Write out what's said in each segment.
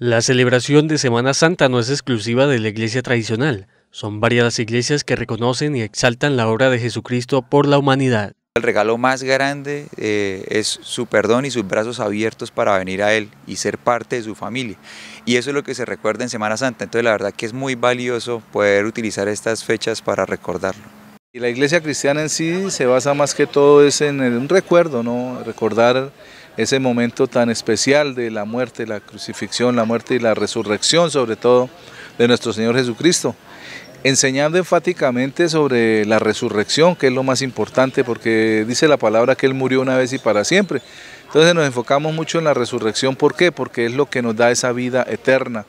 La celebración de Semana Santa no es exclusiva de la iglesia tradicional. Son varias las iglesias que reconocen y exaltan la obra de Jesucristo por la humanidad. El regalo más grande eh, es su perdón y sus brazos abiertos para venir a Él y ser parte de su familia. Y eso es lo que se recuerda en Semana Santa. Entonces la verdad que es muy valioso poder utilizar estas fechas para recordarlo la iglesia cristiana en sí se basa más que todo es en un recuerdo, ¿no? recordar ese momento tan especial de la muerte, la crucifixión, la muerte y la resurrección sobre todo de nuestro Señor Jesucristo, enseñando enfáticamente sobre la resurrección, que es lo más importante porque dice la palabra que Él murió una vez y para siempre. Entonces nos enfocamos mucho en la resurrección, ¿por qué? Porque es lo que nos da esa vida eterna.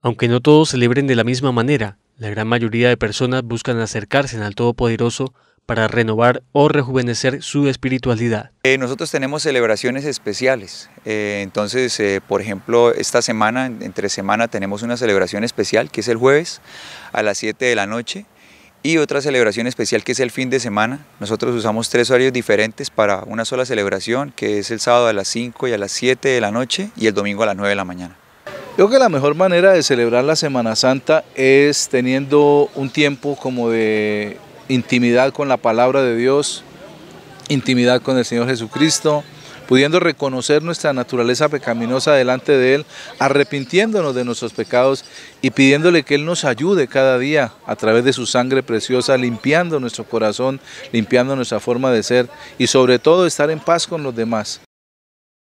Aunque no todos celebren de la misma manera, la gran mayoría de personas buscan acercarse al Todopoderoso para renovar o rejuvenecer su espiritualidad. Eh, nosotros tenemos celebraciones especiales, eh, entonces eh, por ejemplo esta semana, entre semana tenemos una celebración especial que es el jueves a las 7 de la noche y otra celebración especial que es el fin de semana. Nosotros usamos tres horarios diferentes para una sola celebración que es el sábado a las 5 y a las 7 de la noche y el domingo a las 9 de la mañana. Yo creo que la mejor manera de celebrar la Semana Santa es teniendo un tiempo como de intimidad con la palabra de Dios, intimidad con el Señor Jesucristo, pudiendo reconocer nuestra naturaleza pecaminosa delante de Él, arrepintiéndonos de nuestros pecados y pidiéndole que Él nos ayude cada día a través de su sangre preciosa, limpiando nuestro corazón, limpiando nuestra forma de ser y sobre todo estar en paz con los demás.